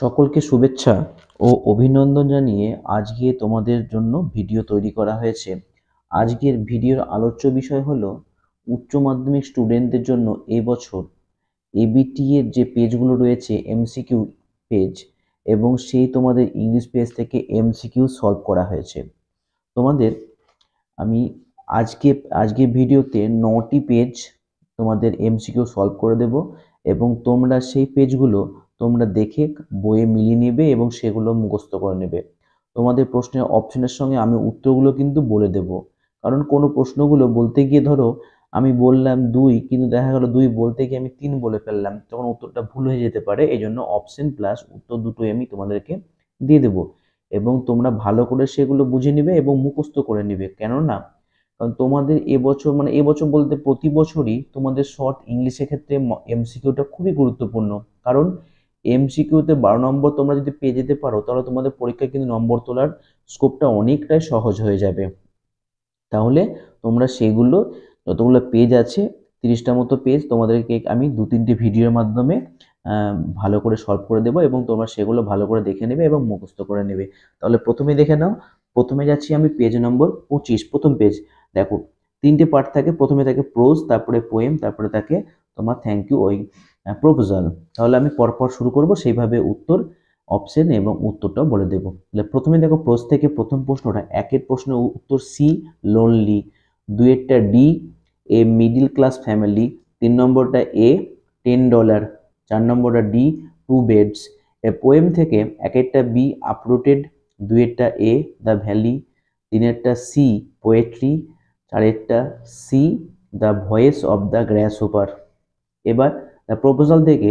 সকলকে শুভেচ্ছা ও অভিনন্দন জানিয়ে আজকে তোমাদের জন্য ভিডিও তৈরি করা হয়েছে আজকের ভিডিওর আলোচ্য বিষয় হলো উচ্চ মাধ্যমিক স্টুডেন্টদের জন্য এবছর এবিটি এর যে পেজগুলো রয়েছে এমসিকিউ পেজ এবং সেই তোমাদের ইংলিশ পেজ থেকে এমসিকিউ সলভ করা হয়েছে তোমাদের আমি আজকে আজকে ভিডিওতে নটি পেজ তোমাদের এমসিকিউ সলভ করে দেব এবং তোমরা সেই পেজগুলো তোমরা দেখে বইয়ে মিলিয়ে নেবে এবং সেগুলো মুখস্থ করে নেবে তোমাদের প্রশ্নের অপশনের সঙ্গে আমি উত্তরগুলো কিন্তু বলে দেব কারণ কোনো প্রশ্নগুলো বলতে গিয়ে ধরো আমি বললাম দুই কিন্তু দেখা গেল দুই বলতে গিয়ে আমি তিন বলে ফেললাম তখন উত্তরটা ভুল হয়ে যেতে পারে এই জন্য অপশন প্লাস উত্তর দুটোই আমি তোমাদেরকে দিয়ে দেব এবং তোমরা ভালো করে সেগুলো বুঝে নিবে এবং মুখস্থ করে নিবে কেননা কারণ তোমাদের এবছর মানে এবছর বলতে প্রতি বছরই তোমাদের শর্ট ইংলিশের ক্ষেত্রে এমসিকিউটা খুবই গুরুত্বপূর্ণ কারণ এমসিকিউতে বারো নম্বর তোমরা যদি পেয়ে যেতে পারো তাহলে তোমাদের পরীক্ষায় কিন্তু নম্বর তোলার স্কোপটা অনেকটাই সহজ হয়ে যাবে তাহলে তোমরা সেগুলো যতগুলো পেজ আছে তিরিশটা মতো পেজ তোমাদেরকে আমি দু তিনটি ভিডিওর মাধ্যমে ভালো করে সলভ করে দেবো এবং তোমরা সেগুলো ভালো করে দেখে নেবে এবং মুখস্থ করে নেবে তাহলে প্রথমে দেখে নাও প্রথমে যাচ্ছি আমি পেজ নম্বর পঁচিশ প্রথম পেজ দেখো তিনটে পার্ট থাকে প্রথমে থাকে প্রোজ তারপরে পোয়েম তারপরে থাকে তোমার থ্যাংক ইউ ওই প্রপোজাল তাহলে আমি পরপর শুরু করব সেইভাবে উত্তর অপশন এবং উত্তরটা বলে দেব তাহলে প্রথমে দেখো প্রশ্ন থেকে প্রথম প্রশ্নটা একের প্রশ্ন উত্তর সি লোনলি দুয়েরটা D a middle class family তিন নম্বরটা এ টেন ডলার চার নম্বরটা ডি টু বেডস এ পোয়েম থেকে একেরটা বি আপলোটেড দুয়েরটা এ দ্য ভ্যালি তিনেরটা সি পোয়েট্রি চারেরটা C the voice of the grass hopper the proposal থেকে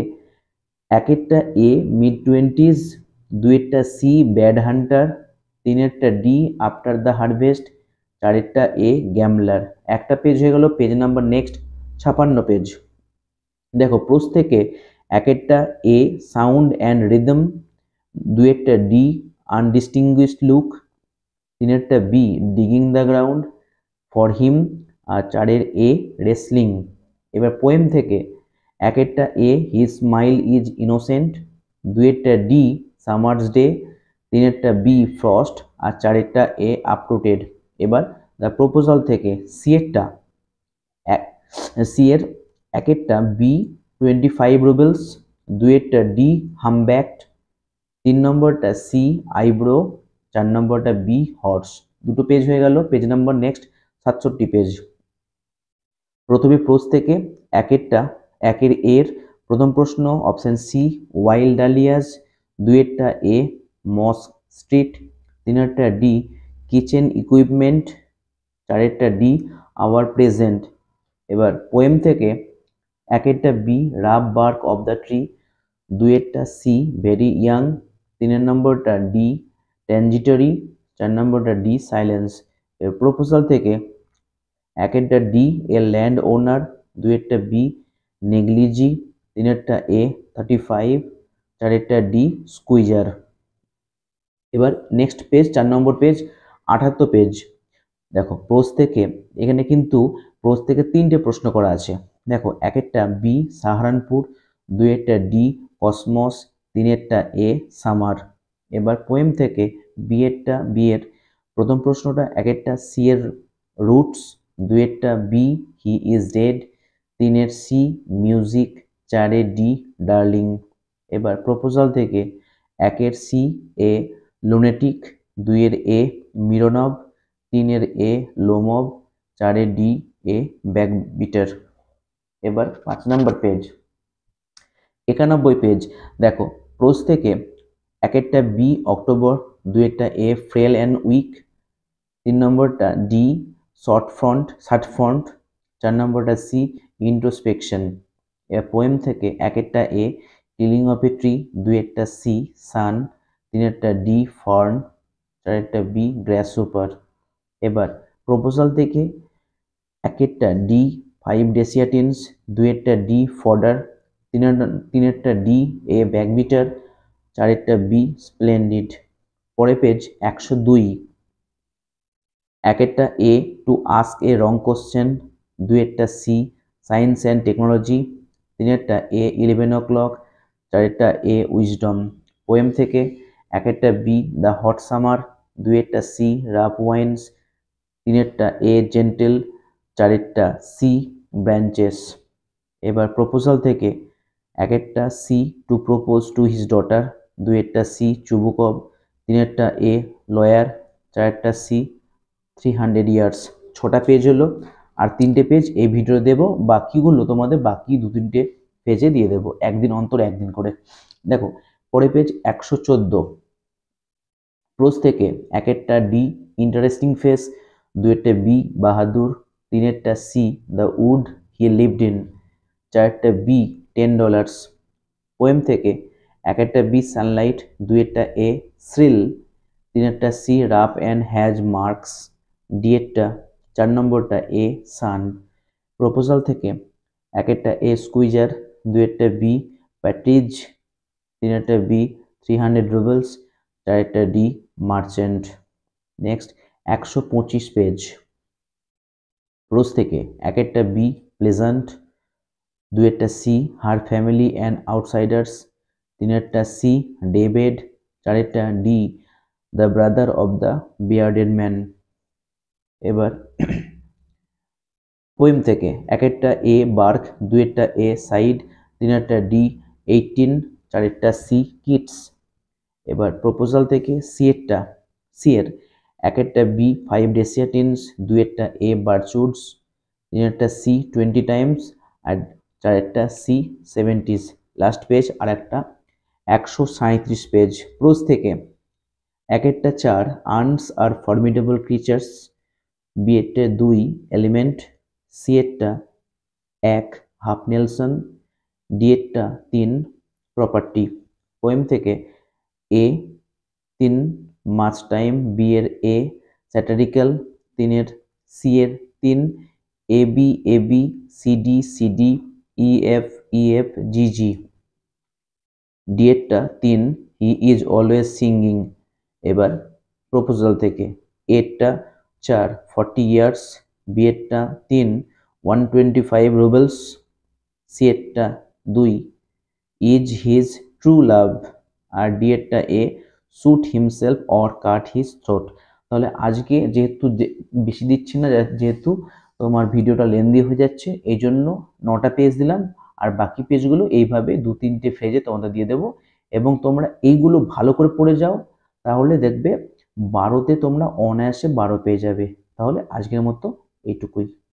এক একটা এ মিড টোয়েন্টিজ দুয়েরটা সি ব্যাড হান্টার তিনেরটা ডি আফটার দ্য হারভেস্ট চারেরটা এ গ্যামলার একটা পেজ হয়ে গেল পেজ নাম্বার নেক্সট ছাপান্ন পেজ দেখো প্রোস থেকে এক একটা এ সাউন্ড অ্যান্ড রিদম দুয়েরটা ডি আনডিস্টিংগুইশ লুক তিনেরটা B digging the ground for him আর চারের এ রেসলিং এবার পোয়েম থেকে একেরটা A his smile is innocent দুয়েরটা ডি সামার্স ডে তিনেরটা বি ফ্রস্ট আর চারেরটা এ আপটুটেড এবার দ্য প্রপোজাল থেকে সি এরটা সি এর একেরটা বি টোয়েন্টি ফাইভ রুবেলস দুয়েরটা ডি হামব্যাক্ট তিন নম্বরটা সি আইব্রো চার নম্বরটা বি হর্স দুটো পেজ হয়ে গেল পেজ নম্বর নেক্সট সাতষট্টি পেজ প্রথমে প্রোজ থেকে একেরটা একের এর প্রথম প্রশ্ন অপশান সি ওয়াইল্ড ডালিয়াস দুয়েরটা এ মস স্ট্রিট তিনেরটা ডি কিচেন ইকুইপমেন্ট চারেরটা ডি আওয়ার প্রেজেন্ট এবার পোয়েম থেকে একেরটা B rub bark of the tree দুয়েরটা সি ভেরি ইয়াং তিনের নম্বরটা ডি ট্যানজিটরি চার নম্বরটা ডি সাইলেন্স এর প্রপোজাল থেকে একেরটা ডি এ ল্যান্ড ওনার দুয়েরটা বি নেগলিজি তিনেরটা এ থার্টি ফাইভ চারেরটা ডি স্কুইজার এবার নেক্সট পেজ চার নম্বর পেজ আঠাত্তর পেজ দেখো প্রোস থেকে এখানে কিন্তু প্রোস থেকে তিনটে প্রশ্ন করা আছে দেখো এক একটা বি সাহারানপুর দুই একটা ডি কসমস তিনেরটা এ সামার এবার পোয়েম থেকে বিয়েরটা বিয়ের প্রথম প্রশ্নটা এক একটা সি এর রুটস দুয়েরটা বি হি ইজ ডেড তিনের সি মিউজিক চারে ডি ডার্লিং এবার প্রপোজাল থেকে একের সি এ লোনেটিক দুইয়ের এ মিরনব তিনের এ লোমব চারে ডি এ ব্যাকবিটার এবার পাঁচ নম্বর পেজ একানব্বই পেজ দেখো প্রোজ থেকে একেরটা বি অক্টোবর দুয়েরটা এ ফ্রেল অ্যান্ড উইক তিন নম্বরটা D short front shirt front চার নম্বরটা সি ইন্ট্রোস্পেকশন এ পোয়েম থেকে এক একটা এ টিলিং অফ এ ট্রি দুই একটা সি সান তিন একটা ডি ফর্ন চার একটা বি গ্র্যাস সুপার এবার প্রপোজাল থেকে এক একটা ডি ফাইভ ডেসিয়াটিনস দুই একটা ডি ফডার তিন তিন একটা ডি এ ব্যাকবিটার চার একটা বি স্প্লেন্ডিড পরে পেজ একশো দুই এক একটা A to ask a wrong question দুই একটা সি সায়েন্স অ্যান্ড টেকনোলজি তিনেরটা এ ইলেভেন ও ক্লক চারেরটা এ উইজডম পোয়েম থেকে একেরটা বি দ্য হট সামার দুয়েরটা সি রাফ ওয়াইন্স তিনেরটা এ জেন্টেল চারেরটা সি ব্রাঞ্চেস এবার প্রপোজাল থেকে একেরটা C to propose to his daughter দুয়েরটা সি চুবুকব তিনেরটা এ লয়ার চারেরটা সি থ্রি হান্ড্রেড ইয়ার্স ছটা পেজ হলো আর তিনটে পেজ এই ভিডিও দেব বাকিগুলো তোমাদের বাকি দু তিনটে পেজে দিয়ে দেব একদিন অন্তর একদিন করে দেখো পরে পেজ একশো চোদ্দো প্রোজ থেকে এক একটা ডি ইন্টারেস্টিং ফেস দু একটা বি বাহাদুর তিনেরটা C the wood he lived in চারটা বি টেন ডলার্স ওয়েম থেকে এক একটা বি সানলাইট দু একটা এ শ্রিল তিনেরটা C rough and has marks ডিয়েরটা চার নম্বরটা এ সান প্রপোজাল থেকে এক একটা এ স্কুইজার দু একটা বি প্যাটিজ তিন একটা বি থ্রি হান্ড্রেড রুবেলস চার একটা ডি মার্চেন্ট নেক্সট একশো পঁচিশ পেজ রোজ থেকে এক একটা বি প্লেজেন্ট দু একটা C her family and outsiders তিন একটা সি ডেভেড চার একটা D the brother of the bearded man এবার পোয়েম থেকে একেরটা এ বার্ক দুয়েরটা এ সাইড তিনেরটা ডি এইটিন চারেরটা সি কিটস এবার প্রপোজাল থেকে সি সিয়ের সি এর একেরটা বি ফাইভ ডেসিয়াটিনস দুয়েরটা এ বার্চুডস তিনেরটা সি টোয়েন্টি টাইমস আর চারেরটা সি সেভেন্টিস লাস্ট পেজ আর একটা একশো সাঁত্রিশ পেজ প্রোজ থেকে একেরটা চার arms are formidable creatures B দুই এলিমেন্ট সি এক হাফ নেলসন ডি তিন প্রপার্টি পোয়েম থেকে এ তিন মাছ টাইম বি এর এ স্যাটারিক্যাল তিনের সি এর তিন A B A B C D C D E F E F G G D তিন হি ইজ অলওয়েজ সিঙ্গিং এবার প্রপোজাল থেকে এরটা চার ফর্টি ইয়ার্স বিয়েরটা তিন ওয়ান টোয়েন্টি ফাইভ রুবেলস সিয়েরটা দুই ইজ হিজ ট্রু লাভ আর ডিয়েরটা A shoot himself or cut his throat তাহলে আজকে যেহেতু বেশি দিচ্ছি না যেহেতু তোমার ভিডিওটা লেন্দি হয়ে যাচ্ছে এই জন্য নটা পেজ দিলাম আর বাকি পেজগুলো এইভাবে দু তিনটে ফেজে তোমাদের দিয়ে দেবো এবং তোমরা এইগুলো ভালো করে পড়ে যাও তাহলে দেখবে বারোতে তোমরা অনায়াসে বারো পেয়ে যাবে তাহলে আজকের মতো এইটুকুই